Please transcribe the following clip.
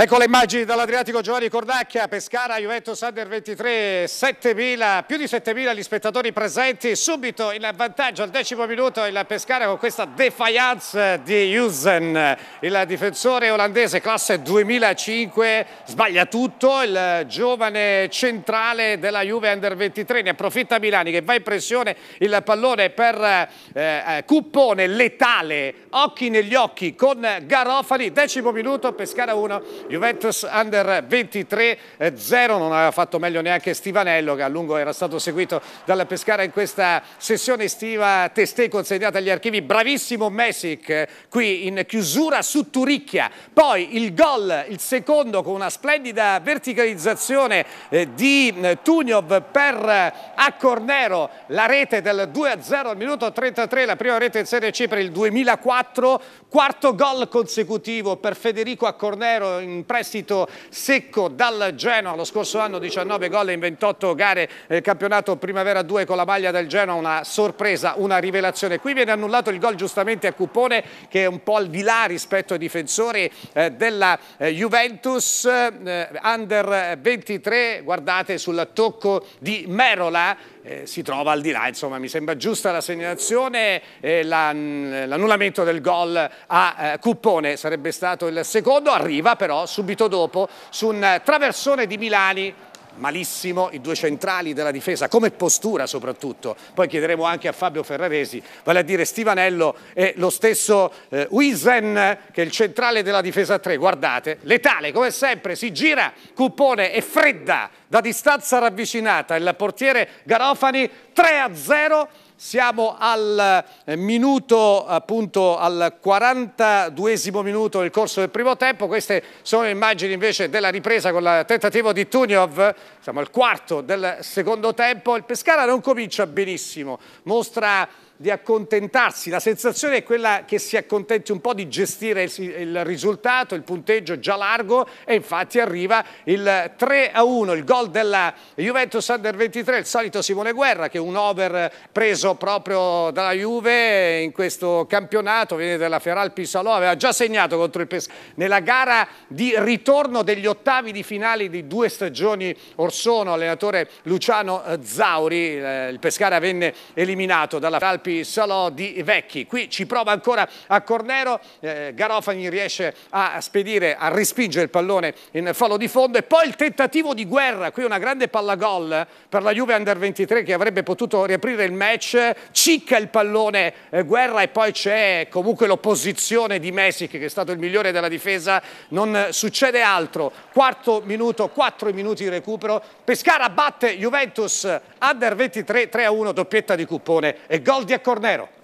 Ecco le immagini dall'Adriatico Giovanni Cordacchia, Pescara, Juventus Under 23, 7.000, più di 7.000 gli spettatori presenti, subito in vantaggio al decimo minuto il Pescara con questa defiance di Jusen, il difensore olandese classe 2005, sbaglia tutto, il giovane centrale della Juve Under 23, ne approfitta Milani che va in pressione il pallone per eh, eh Cuppone, letale, occhi negli occhi con Garofani, decimo minuto, Pescara 1. Juventus Under 23 0, eh, non aveva fatto meglio neanche Stivanello che a lungo era stato seguito dalla Pescara in questa sessione estiva testè consegnata agli archivi, bravissimo Messic eh, qui in chiusura su Turicchia, poi il gol, il secondo con una splendida verticalizzazione eh, di mm, Tuniov per Accornero, la rete del 2-0 al minuto 33, la prima rete in Serie C per il 2004, quarto gol consecutivo per Federico Accornero in un prestito secco dal Genoa, lo scorso anno 19 gol in 28 gare, eh, campionato Primavera 2 con la maglia del Genoa, una sorpresa, una rivelazione. Qui viene annullato il gol giustamente a Cupone che è un po' al di là rispetto ai difensori eh, della eh, Juventus, eh, eh, Under 23, guardate sul tocco di Merola eh, si trova al di là. Insomma, mi sembra giusta la segnalazione, eh, mm, l'annullamento del gol a eh, Cuppone sarebbe stato il secondo, arriva però subito dopo su un traversone di Milani malissimo i due centrali della difesa, come postura soprattutto. Poi chiederemo anche a Fabio Ferraresi, vale a dire Stivanello e lo stesso eh, Wisen, che è il centrale della difesa 3. Guardate, letale come sempre, si gira, cupone e fredda da distanza ravvicinata il portiere Garofani 3 a 0 siamo al eh, minuto, appunto al 42 minuto del corso del primo tempo. Queste sono le immagini invece della ripresa con il tentativo di Tuniov. Siamo al quarto del secondo tempo. Il Pescara non comincia benissimo, mostra di accontentarsi, la sensazione è quella che si accontenti un po' di gestire il, risultato, il punteggio già largo e infatti arriva il 3 a 1, il gol della Juventus Under 23, il solito Simone Guerra che è un over preso proprio dalla Juve in questo campionato, viene dalla Feral Pisalò, aveva già segnato contro il Pescara nella gara di ritorno degli ottavi di finale di due stagioni or sono, allenatore Luciano Zauri, eh, il Pescara venne eliminato dalla Feral Pisalò campi Salò di Vecchi. Qui ci prova ancora a Cornero, eh, Garofani riesce a spedire, a rispingere il pallone in fallo di fondo e poi il tentativo di guerra, qui una grande palla gol per la Juve Under 23 che avrebbe potuto riaprire il match, cicca il pallone eh, guerra e poi c'è comunque l'opposizione di Messic che è stato il migliore della difesa, non succede altro. Quarto minuto, quattro minuti di recupero, Pescara batte Juventus Under 23, 3 a 1, doppietta di cupone e gol di Accornero.